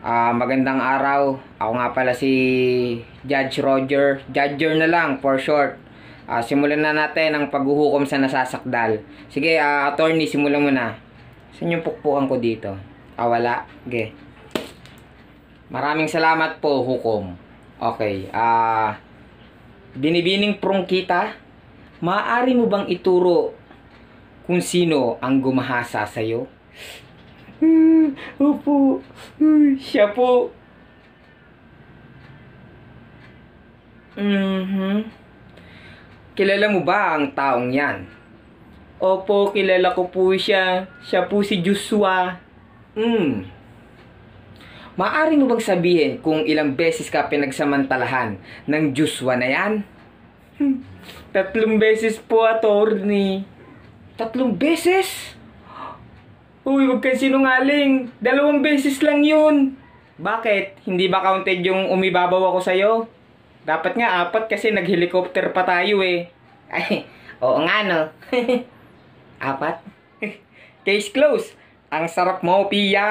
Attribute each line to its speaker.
Speaker 1: Uh, magandang araw. Ako nga pala si Judge Roger. Judger na lang for short. Uh, simulan na natin ang paghuhukom sa nasasakdal. Sige, uh, attorney, simulan mo na. Saan yung pukpukan ko dito? Ah, wala. Okay. Maraming salamat po, hukom. Okay. Ah, uh, binibining prong kita, maaari mo bang ituro kung sino ang gumahasa sa'yo? Hmm, opo. Siya po. Mm-hmm. Kilala mo ba ang taong yan? Opo, kilala ko po siya. Siya po si Joshua. Mm. Maari mo bang sabihin kung ilang beses ka pinagsamantalahan ng Joshua na yan? Hmm. Tatlong beses po, attorney. Tatlong beses? Uy, huwag kang sinungaling. Dalawang beses lang yun. Bakit? Hindi ba counted yung umibabaw ako sa'yo? Dapat nga apat kasi nag-helicopter pa tayo eh. Ay, oo nga no. apat? Case closed. Ang sarap mo, Pia!